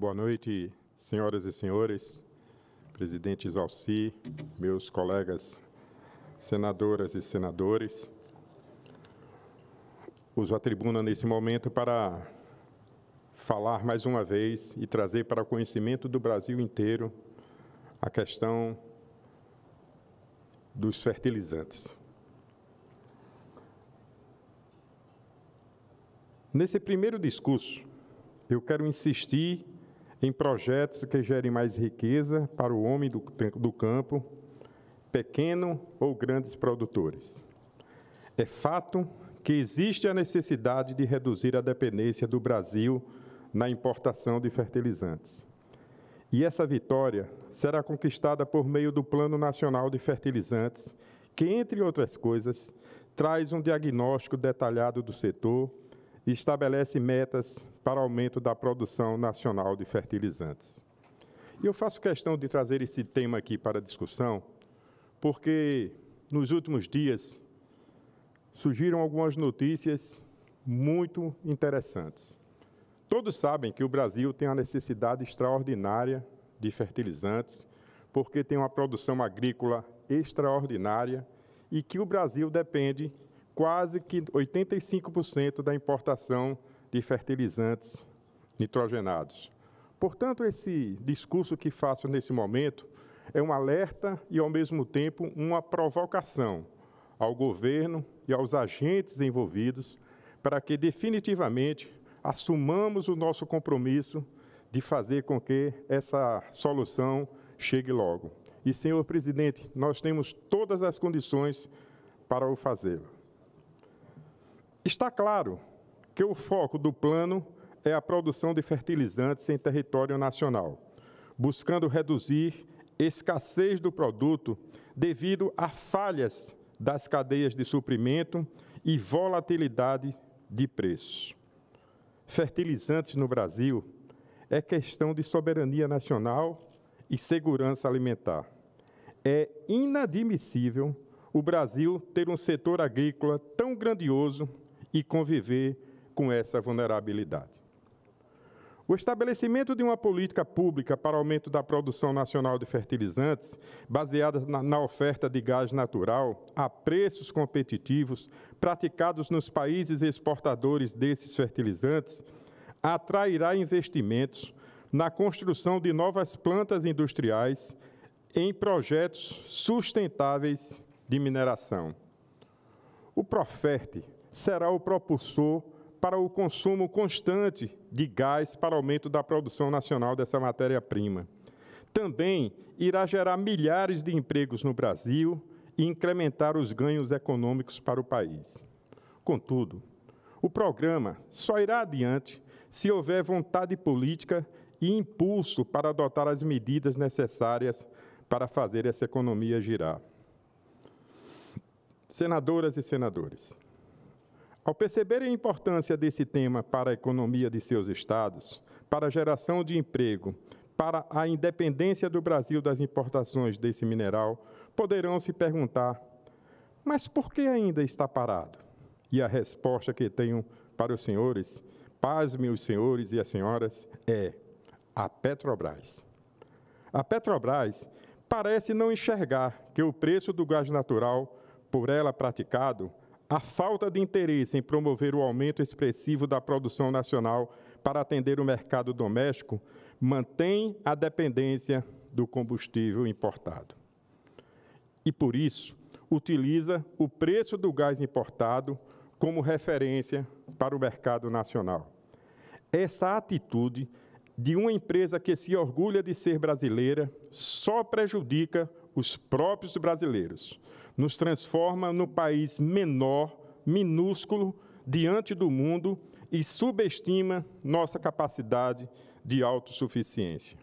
Boa noite, senhoras e senhores, Presidentes Alci, meus colegas senadoras e senadores. Uso a tribuna nesse momento para falar mais uma vez e trazer para o conhecimento do Brasil inteiro a questão dos fertilizantes. Nesse primeiro discurso, eu quero insistir em projetos que gerem mais riqueza para o homem do, do campo, pequeno ou grandes produtores. É fato que existe a necessidade de reduzir a dependência do Brasil na importação de fertilizantes. E essa vitória será conquistada por meio do Plano Nacional de Fertilizantes, que, entre outras coisas, traz um diagnóstico detalhado do setor e estabelece metas para aumento da produção nacional de fertilizantes. E eu faço questão de trazer esse tema aqui para discussão, porque nos últimos dias surgiram algumas notícias muito interessantes. Todos sabem que o Brasil tem a necessidade extraordinária de fertilizantes, porque tem uma produção agrícola extraordinária e que o Brasil depende quase que 85% da importação de fertilizantes nitrogenados. Portanto, esse discurso que faço nesse momento é um alerta e, ao mesmo tempo, uma provocação ao governo e aos agentes envolvidos para que definitivamente assumamos o nosso compromisso de fazer com que essa solução chegue logo. E, senhor presidente, nós temos todas as condições para o fazê-lo. Está claro que o foco do plano é a produção de fertilizantes em território nacional, buscando reduzir escassez do produto devido a falhas das cadeias de suprimento e volatilidade de preços. Fertilizantes no Brasil é questão de soberania nacional e segurança alimentar. É inadmissível o Brasil ter um setor agrícola tão grandioso e conviver com essa vulnerabilidade. O estabelecimento de uma política pública para aumento da produção nacional de fertilizantes, baseada na, na, oferta de gás natural a preços competitivos praticados nos países exportadores desses fertilizantes, atrairá investimentos na construção de novas plantas industriais em projetos sustentáveis de mineração. O Proferte, será o propulsor para o consumo constante de gás para aumento da produção nacional dessa matéria-prima. Também irá gerar milhares de empregos no Brasil e incrementar os ganhos econômicos para o país. Contudo, o programa só irá adiante se houver vontade política e impulso para adotar as medidas necessárias para fazer essa economia girar. Senadoras e senadores, ao perceberem a importância desse tema para a economia de seus estados, para a geração de emprego, para a independência do Brasil das importações desse mineral, poderão se perguntar: mas por que ainda está parado? E a resposta que tenho para os senhores, pasmem os senhores e as senhoras, é a Petrobras. A Petrobras parece não enxergar que o preço do gás natural por ela praticado a falta de interesse em promover o aumento expressivo da produção nacional para atender o mercado doméstico mantém a dependência do combustível importado. E por isso, utiliza o preço do gás importado como referência para o mercado nacional. Essa atitude de uma empresa que se orgulha de ser brasileira só prejudica os próprios brasileiros, nos transforma no país menor, minúsculo, diante do mundo e subestima nossa capacidade de autossuficiência.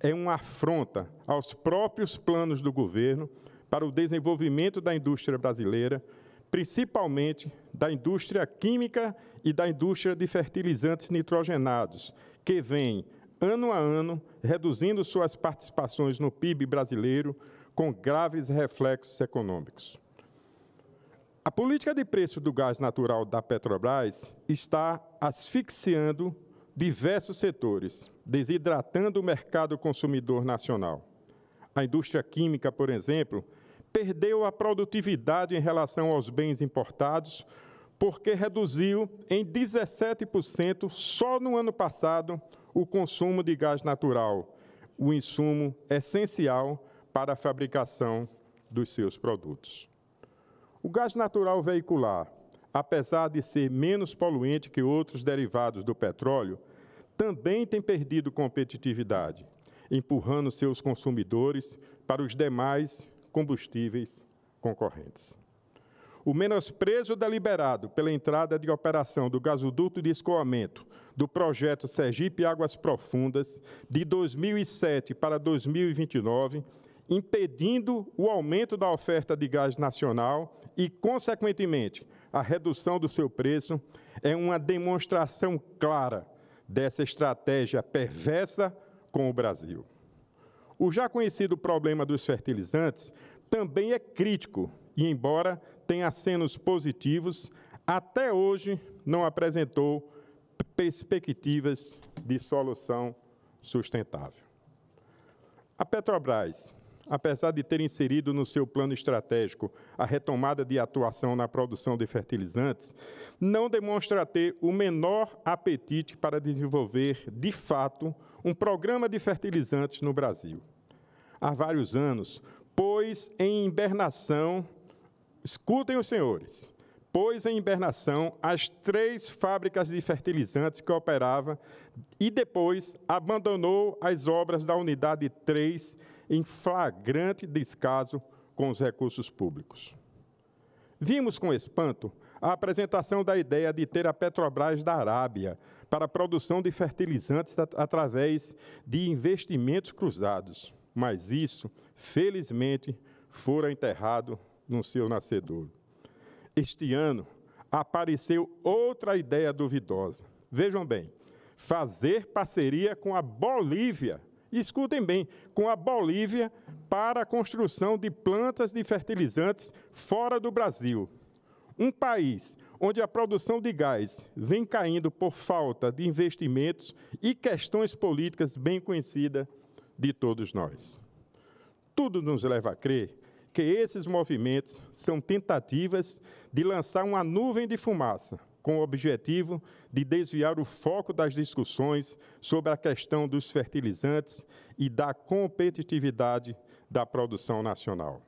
É uma afronta aos próprios planos do governo para o desenvolvimento da indústria brasileira, principalmente da indústria química e da indústria de fertilizantes nitrogenados, que vem, ano a ano, reduzindo suas participações no PIB brasileiro, com graves reflexos econômicos. A política de preço do gás natural da Petrobras está asfixiando diversos setores, desidratando o mercado consumidor nacional. A indústria química, por exemplo, perdeu a produtividade em relação aos bens importados, porque reduziu em 17% só no ano passado o consumo de gás natural, o insumo essencial para a fabricação dos seus produtos. O gás natural veicular, apesar de ser menos poluente que outros derivados do petróleo, também tem perdido competitividade, empurrando seus consumidores para os demais combustíveis concorrentes. O menosprezo deliberado pela entrada de operação do gasoduto de escoamento do projeto Sergipe Águas Profundas de 2007 para 2029 impedindo o aumento da oferta de gás nacional e, consequentemente, a redução do seu preço, é uma demonstração clara dessa estratégia perversa com o Brasil. O já conhecido problema dos fertilizantes também é crítico e, embora tenha acenos positivos, até hoje não apresentou perspectivas de solução sustentável. A Petrobras apesar de ter inserido no seu plano estratégico a retomada de atuação na produção de fertilizantes, não demonstra ter o menor apetite para desenvolver, de fato, um programa de fertilizantes no Brasil. Há vários anos, pois em hibernação, escutem os senhores, pôs em hibernação as três fábricas de fertilizantes que operava e depois abandonou as obras da unidade 3 em flagrante descaso com os recursos públicos. Vimos com espanto a apresentação da ideia de ter a Petrobras da Arábia para a produção de fertilizantes através de investimentos cruzados, mas isso, felizmente, fora enterrado no seu nascedouro. Este ano apareceu outra ideia duvidosa. Vejam bem, fazer parceria com a Bolívia escutem bem, com a Bolívia para a construção de plantas de fertilizantes fora do Brasil. Um país onde a produção de gás vem caindo por falta de investimentos e questões políticas bem conhecidas de todos nós. Tudo nos leva a crer que esses movimentos são tentativas de lançar uma nuvem de fumaça com o objetivo de desviar o foco das discussões sobre a questão dos fertilizantes e da competitividade da produção nacional.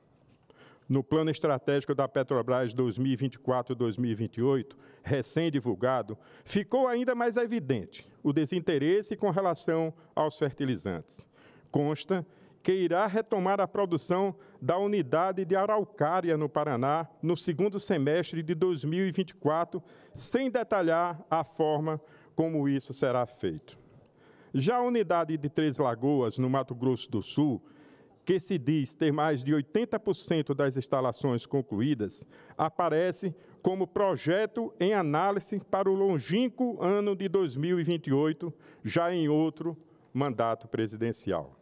No Plano Estratégico da Petrobras 2024-2028, recém-divulgado, ficou ainda mais evidente o desinteresse com relação aos fertilizantes. Consta que irá retomar a produção da unidade de araucária no Paraná no segundo semestre de 2024, sem detalhar a forma como isso será feito. Já a unidade de Três Lagoas, no Mato Grosso do Sul, que se diz ter mais de 80% das instalações concluídas, aparece como projeto em análise para o longínquo ano de 2028, já em outro mandato presidencial.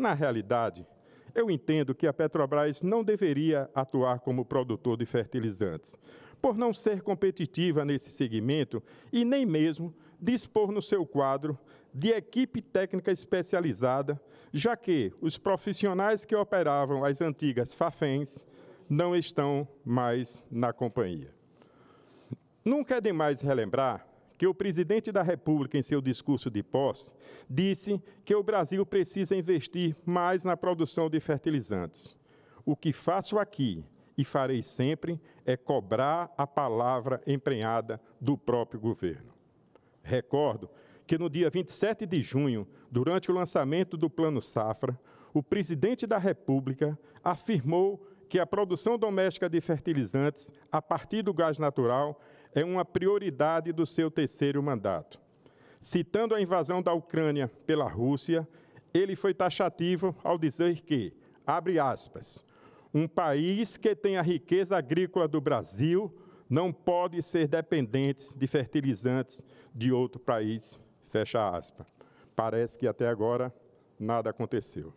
Na realidade, eu entendo que a Petrobras não deveria atuar como produtor de fertilizantes, por não ser competitiva nesse segmento e nem mesmo dispor no seu quadro de equipe técnica especializada, já que os profissionais que operavam as antigas Fafens não estão mais na companhia. Nunca é demais relembrar que o presidente da República, em seu discurso de posse, disse que o Brasil precisa investir mais na produção de fertilizantes. O que faço aqui e farei sempre é cobrar a palavra empenhada do próprio governo. Recordo que no dia 27 de junho, durante o lançamento do Plano Safra, o presidente da República afirmou que a produção doméstica de fertilizantes a partir do gás natural é uma prioridade do seu terceiro mandato. Citando a invasão da Ucrânia pela Rússia, ele foi taxativo ao dizer que, abre aspas, um país que tem a riqueza agrícola do Brasil não pode ser dependente de fertilizantes de outro país, fecha aspas. Parece que até agora nada aconteceu.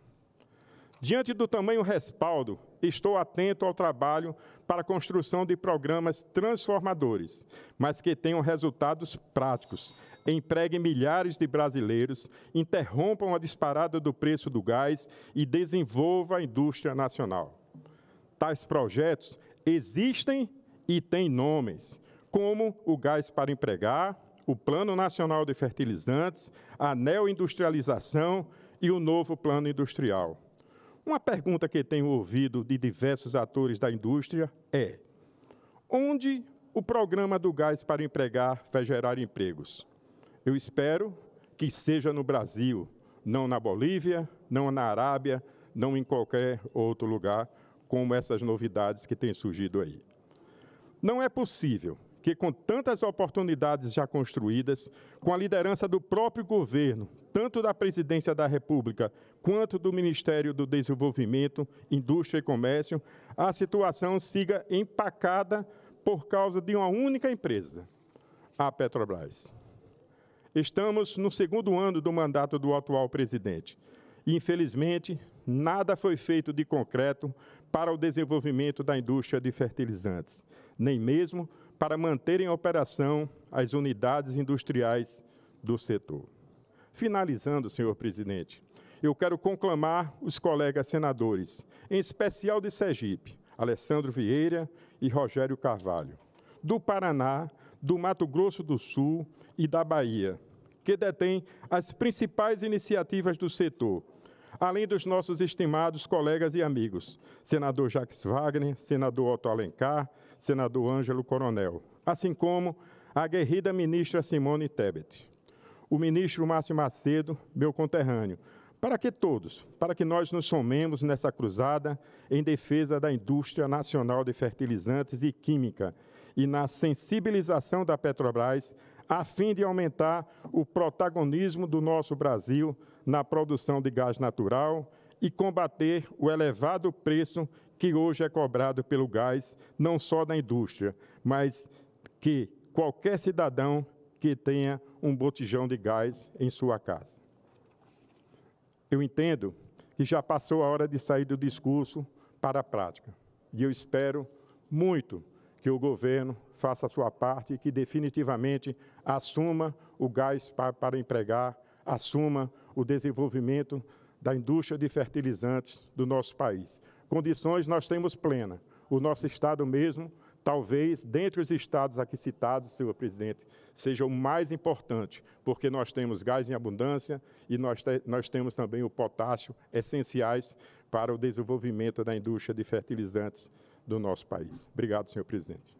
Diante do tamanho respaldo, estou atento ao trabalho para a construção de programas transformadores, mas que tenham resultados práticos, empreguem milhares de brasileiros, interrompam a disparada do preço do gás e desenvolva a indústria nacional. Tais projetos existem e têm nomes, como o Gás para Empregar, o Plano Nacional de Fertilizantes, a Neoindustrialização e o Novo Plano Industrial. Uma pergunta que tenho ouvido de diversos atores da indústria é: onde o programa do gás para empregar vai gerar empregos? Eu espero que seja no Brasil, não na Bolívia, não na Arábia, não em qualquer outro lugar, como essas novidades que têm surgido aí. Não é possível que, com tantas oportunidades já construídas, com a liderança do próprio governo, tanto da Presidência da República quanto do Ministério do Desenvolvimento, Indústria e Comércio, a situação siga empacada por causa de uma única empresa, a Petrobras. Estamos no segundo ano do mandato do atual presidente. Infelizmente, nada foi feito de concreto para o desenvolvimento da indústria de fertilizantes, nem mesmo para manter em operação as unidades industriais do setor. Finalizando, senhor presidente, eu quero conclamar os colegas senadores, em especial de Sergipe, Alessandro Vieira e Rogério Carvalho, do Paraná, do Mato Grosso do Sul e da Bahia, que detêm as principais iniciativas do setor, além dos nossos estimados colegas e amigos, senador Jacques Wagner, senador Otto Alencar, senador Ângelo Coronel, assim como a guerrida ministra Simone Tebet o ministro Márcio Macedo, meu conterrâneo, para que todos, para que nós nos somemos nessa cruzada em defesa da indústria nacional de fertilizantes e química e na sensibilização da Petrobras a fim de aumentar o protagonismo do nosso Brasil na produção de gás natural e combater o elevado preço que hoje é cobrado pelo gás, não só da indústria, mas que qualquer cidadão que tenha um botijão de gás em sua casa. Eu entendo que já passou a hora de sair do discurso para a prática. E eu espero muito que o governo faça a sua parte e que definitivamente assuma o gás para, para empregar, assuma o desenvolvimento da indústria de fertilizantes do nosso país. Condições nós temos plena. O nosso Estado mesmo talvez, dentre os estados aqui citados, senhor presidente, seja o mais importante, porque nós temos gás em abundância e nós, te, nós temos também o potássio, essenciais para o desenvolvimento da indústria de fertilizantes do nosso país. Obrigado, senhor presidente.